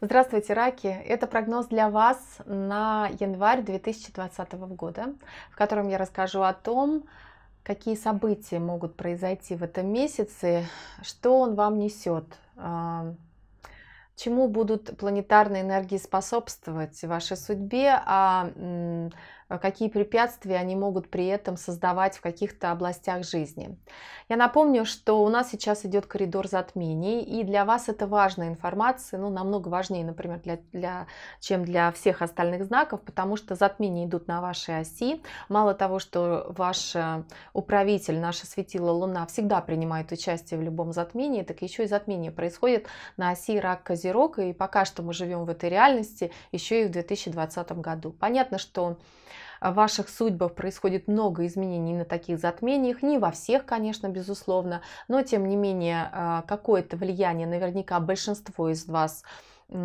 Здравствуйте, раки! Это прогноз для вас на январь 2020 года, в котором я расскажу о том, какие события могут произойти в этом месяце, что он вам несет, а, чему будут планетарные энергии способствовать вашей судьбе, а а, какие препятствия они могут при этом создавать в каких-то областях жизни. Я напомню, что у нас сейчас идет коридор затмений, и для вас это важная информация, ну, намного важнее, например, для, для, чем для всех остальных знаков, потому что затмения идут на вашей оси. Мало того, что ваш э, управитель, наша светила Луна всегда принимает участие в любом затмении, так еще и затмение происходит на оси Рак-Козерог, и пока что мы живем в этой реальности еще и в 2020 году. Понятно, что в ваших судьбах происходит много изменений на таких затмениях, не во всех, конечно, безусловно, но тем не менее а, какое-то влияние наверняка большинство из вас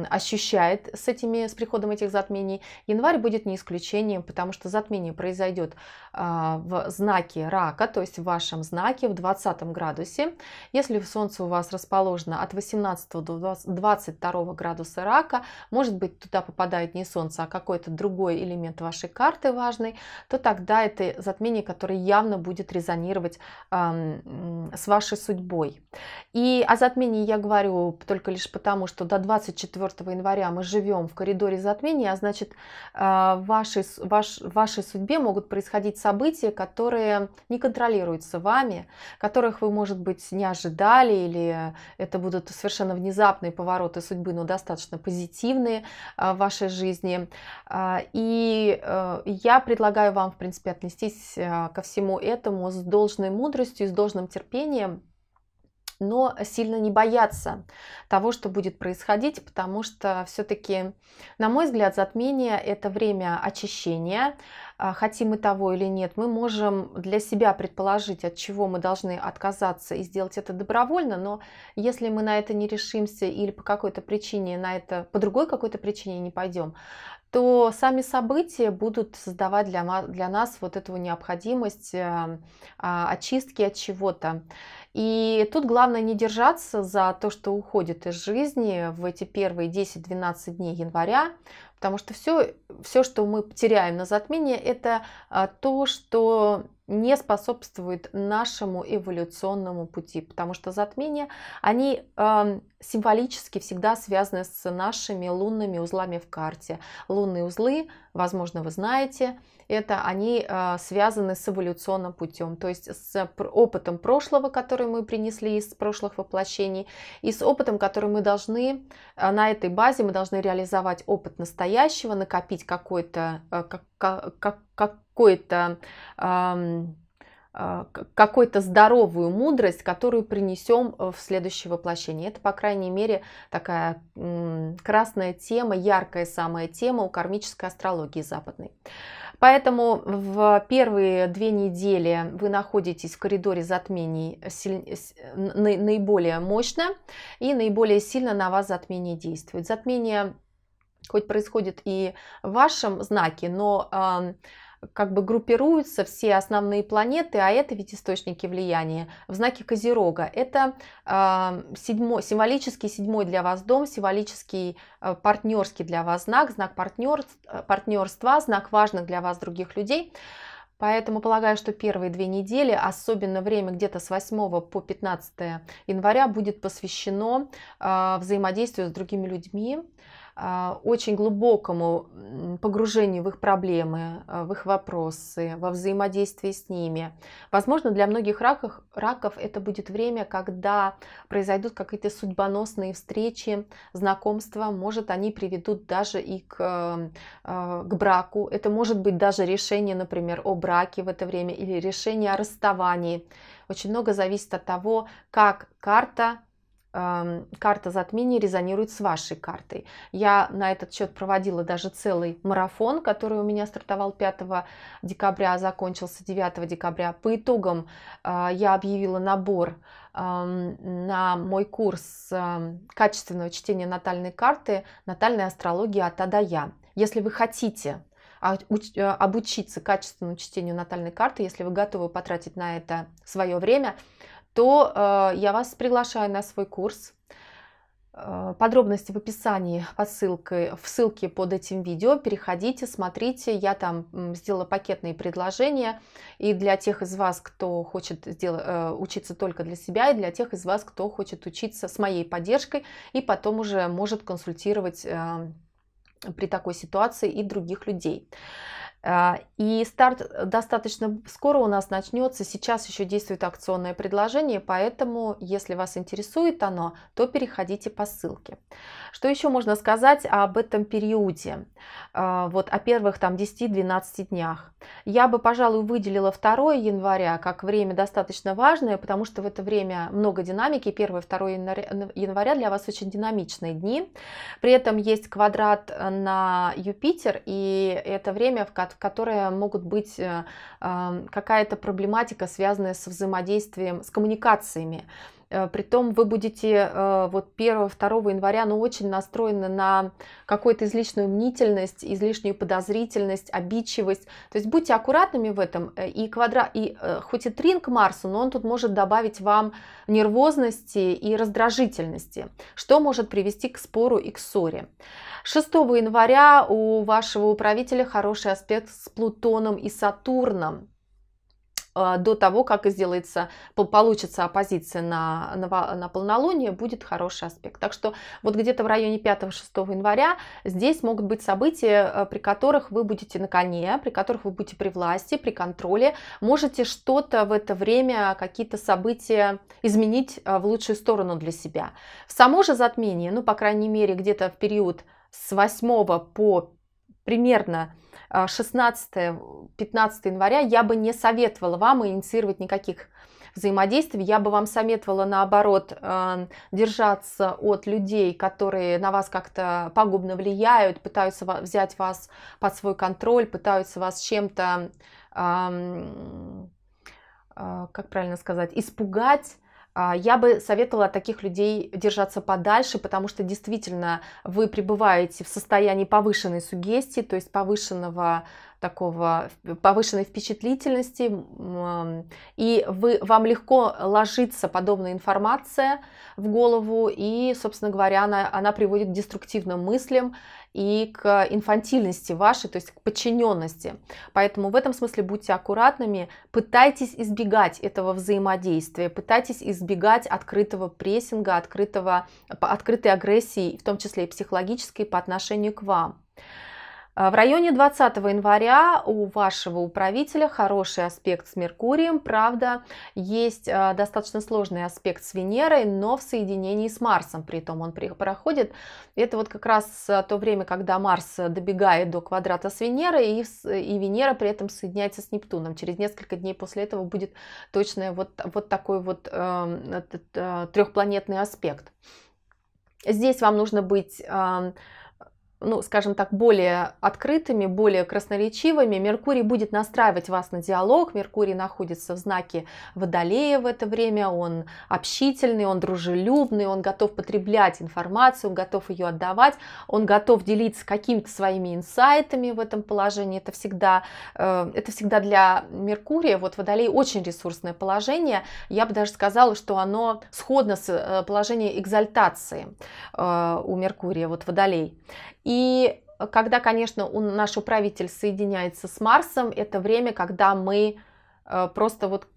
ощущает с этими с приходом этих затмений. Январь будет не исключением, потому что затмение произойдет а, в знаке рака, то есть в вашем знаке в 20 градусе. Если в солнце у вас расположено от 18 до 22 градуса рака, может быть туда попадает не солнце, а какой-то другой элемент вашей карты важный, то тогда это затмение, которое явно будет резонировать с вашей судьбой. И о затмении я говорю только лишь потому, что до 24 4 января мы живем в коридоре затмения, а значит, э, в вашей, ваш, в вашей судьбе могут происходить события, которые не контролируются вами, которых вы, может быть, не ожидали, или это будут совершенно внезапные повороты судьбы, но достаточно позитивные э, в вашей жизни. Э, и я предлагаю вам, в принципе, отнестись ко всему этому с должной мудростью, с должным терпением, но сильно не бояться того, что будет происходить, потому что все-таки, на мой взгляд, затмение – это время очищения, а, хотим мы того или нет, мы можем для себя предположить, от чего мы должны отказаться и сделать это добровольно, но если мы на это не решимся или по какой-то причине на это, по другой какой-то причине не пойдем, то сами события будут создавать для, для нас вот эту необходимость э, а, очистки от чего-то. И тут главное не держаться за то, что уходит из жизни в эти первые 10-12 дней января, Потому что все, все, что мы теряем на затмении, это а, то, что не способствует нашему эволюционному пути, потому что затмения, они э, символически всегда связаны с нашими лунными узлами в карте. Лунные узлы, возможно, вы знаете, это они а, связаны с эволюционным путем, то есть с опытом прошлого, который мы принесли из прошлых воплощений, и с опытом, который мы должны а, на этой базе, мы должны реализовать опыт настоящего, накопить какой-то а, как, как, какой-то эм, а, какую-то здоровую мудрость, которую принесем э, в следующее воплощение. Это, по крайней мере, такая красная тема, яркая самая тема у кармической астрологии западной. Поэтому в первые две недели вы находитесь в коридоре затмений наиболее мощно и наиболее сильно на вас затмение действует. Затмение хоть происходит и в вашем знаке, но как бы группируются все основные планеты, а это ведь источники влияния в знаке Козерога. Это э, седьмой, символический седьмой для вас дом, символический э, партнерский для вас знак, знак партнер, э, партнерства, знак важных для вас других людей. Поэтому полагаю, что первые две недели, особенно время где-то с 8 по 15 января, будет посвящено э, взаимодействию с другими людьми, а, очень глубокому погружению в их проблемы, а, в их вопросы, во взаимодействии с ними. Возможно, для многих раков, раков это будет время, когда произойдут какие-то судьбоносные встречи, знакомства. Может, они приведут даже и к, а, к браку. Это может быть даже решение, например, о браке в это время или решение о расставании. Очень много зависит от того, как карта карта затмения резонирует с вашей картой. Я на этот счет проводила даже целый марафон, который у меня стартовал 5 декабря, а закончился 9 декабря. По итогам а, я объявила набор на мой курс качественного чтения натальной карты «Натальная астрология от Адая». Если вы хотите а, обучиться качественному чтению натальной карты, если вы готовы потратить на это свое время, то э, я вас приглашаю на свой курс. Э, подробности в описании по ссылке, в ссылке под этим видео. Переходите, смотрите. Я там сделала пакетные предложения. И для тех из вас, кто хочет сделать, э, учиться только для себя, и для тех из вас, кто хочет учиться с моей поддержкой, и потом уже может консультировать при такой ситуации и других людей. А, и старт достаточно скоро у нас начнется. Сейчас еще действует акционное предложение, поэтому, если вас интересует оно, то переходите по ссылке. Что еще можно сказать об этом периоде? А, вот о первых там 10-12 днях. Я бы, пожалуй, выделила 2 января как время достаточно важное, потому что в это время много динамики. 1 2 января для вас очень динамичные дни. При этом есть квадрат на Юпитер, и это время, в котором которые могут быть э, эм, какая-то проблематика, связанная с взаимодействием, с коммуникациями. Э, притом вы будете э, вот 1-2 января, ну, очень настроены на какую-то излишнюю мнительность, излишнюю подозрительность, обидчивость. То есть будьте аккуратными в этом. Э, и, квадра... и хоть и тринг Марсу, но он тут может добавить вам нервозности и раздражительности, что может привести к спору и к ссоре. 6 января у вашего управителя хороший аспект с Плутоном и Сатурном. А, до того, как сделается, получится оппозиция на, на, на полнолуние, будет хороший аспект. Так что вот где-то в районе 5-6 января здесь могут быть события, а, при которых вы будете на коне, при которых вы будете при власти, при контроле. Можете что-то в это время, какие-то события изменить а, в лучшую сторону для себя. В само же затмение, ну, по крайней мере, где-то в период с 8 по примерно 16-15 а, января я бы не советовала вам инициировать никаких взаимодействий. Я бы вам советовала, наоборот, держаться от людей, которые на вас как-то пагубно влияют, пытаются взять вас под свой контроль, пытаются вас чем-то, а, как правильно сказать, испугать а, я бы советовала таких людей держаться подальше, потому что действительно вы пребываете в состоянии повышенной сугестии, то есть повышенного такого повышенной впечатлительности, и вы, вам легко ложится подобная информация в голову, и, собственно говоря, она, она приводит к деструктивным мыслям и к инфантильности вашей, то есть к подчиненности. Поэтому в этом смысле будьте аккуратными, пытайтесь избегать этого взаимодействия, пытайтесь избегать открытого прессинга, открытого, открытой агрессии, в том числе и психологической, по отношению к вам. А, в районе 20 января у вашего управителя хороший аспект с Меркурием, правда, есть а, достаточно сложный аспект с Венерой, но в соединении с Марсом, при том он проходит. Это вот как раз а, то время, когда Марс добегает до квадрата с Венерой, и, и Венера при этом соединяется с Нептуном. Через несколько дней после этого будет точно вот, вот такой вот эм, э, трехпланетный аспект. Здесь вам нужно быть... Э, ну, скажем так, более открытыми, более красноречивыми. Меркурий будет настраивать вас на диалог. Меркурий находится в знаке Водолея в это время. Он общительный, он дружелюбный, он готов потреблять информацию, он готов ее отдавать, он готов делиться какими-то своими инсайтами в этом положении. Это всегда, э, это всегда для Меркурия. Вот Водолей очень ресурсное положение. Я бы даже сказала, что оно сходно с э, положением экзальтации э, у Меркурия, вот Водолей. И когда, конечно, наш управитель соединяется с Марсом, это время, когда мы э, просто вот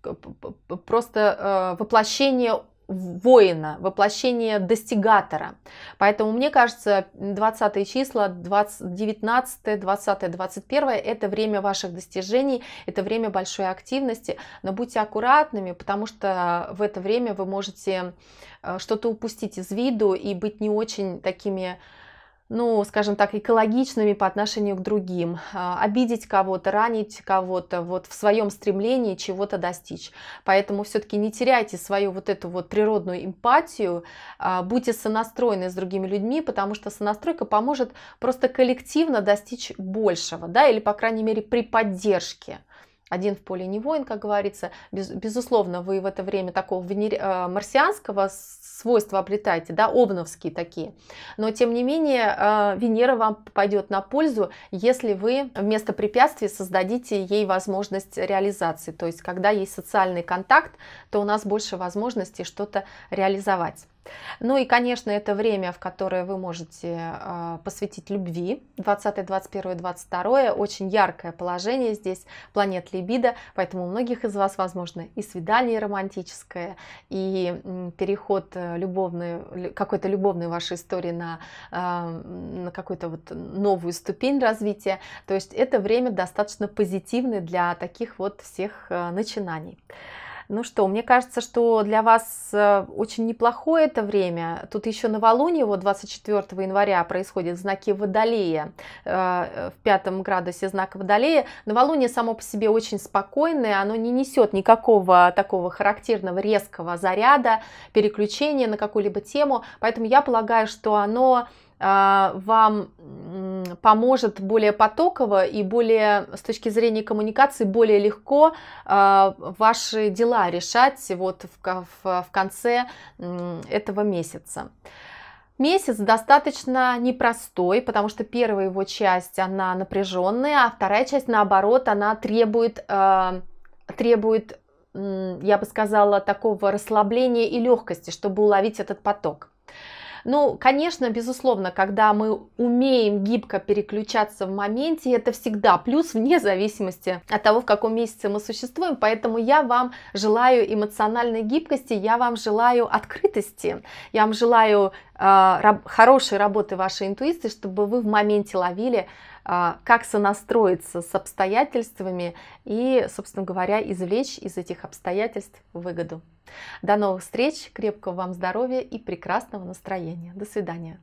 просто э, воплощение воина, воплощение достигатора. Поэтому мне кажется, 20 числа, 20, 19, 20, 21 это время ваших достижений, это время большой активности, но будьте аккуратными, потому что в это время вы можете э, что-то упустить из виду и быть не очень такими ну, скажем так, экологичными по отношению к другим, а, обидеть кого-то, ранить кого-то, вот в своем стремлении чего-то достичь. Поэтому все-таки не теряйте свою вот эту вот природную эмпатию, а, будьте сонастроены с другими людьми, потому что сонастройка поможет просто коллективно достичь большего, да, или, по крайней мере, при поддержке. Один в поле не воин, как говорится. Без, безусловно, вы в это время такого венер... Э, марсианского свойства облетаете, да, обновские такие. Но, тем не менее, э, Венера вам пойдет на пользу, если вы вместо препятствий создадите ей возможность реализации. То есть, когда есть социальный контакт, то у нас больше возможностей что-то реализовать. Ну и, конечно, это время, в которое вы можете а, посвятить любви. 20, 21, 22. Очень яркое положение здесь планет Либидо, поэтому у многих из вас, возможно, и свидание романтическое, и переход э, любовной, какой-то любовной вашей истории на, а, на какую-то вот новую ступень развития. То есть это время достаточно позитивное для таких вот всех э, начинаний. Ну что, мне кажется, что для вас э, очень неплохое это время. Тут еще новолуние, вот 24 января происходит знаки Водолея, э, в пятом градусе знака Водолея. Новолуние само по себе очень спокойное, оно не несет никакого такого характерного резкого заряда, переключения на какую-либо тему, поэтому я полагаю, что оно э, вам поможет более потоково и более, с точки зрения коммуникации, более легко а, ваши дела решать вот в, в, в конце этого месяца. Месяц достаточно непростой, потому что первая его часть, она напряженная, а вторая часть, наоборот, она требует, а, требует я бы сказала, такого расслабления и легкости, чтобы уловить этот поток. Ну, конечно, безусловно, когда мы умеем гибко переключаться в моменте, это всегда плюс вне зависимости от того, в каком месяце мы существуем. Поэтому я вам желаю эмоциональной гибкости, я вам желаю открытости, я вам желаю э, раб хорошей работы вашей интуиции, чтобы вы в моменте ловили а, как сонастроиться с обстоятельствами и, собственно говоря, извлечь из этих обстоятельств выгоду. До новых встреч, крепкого вам здоровья и прекрасного настроения. До свидания.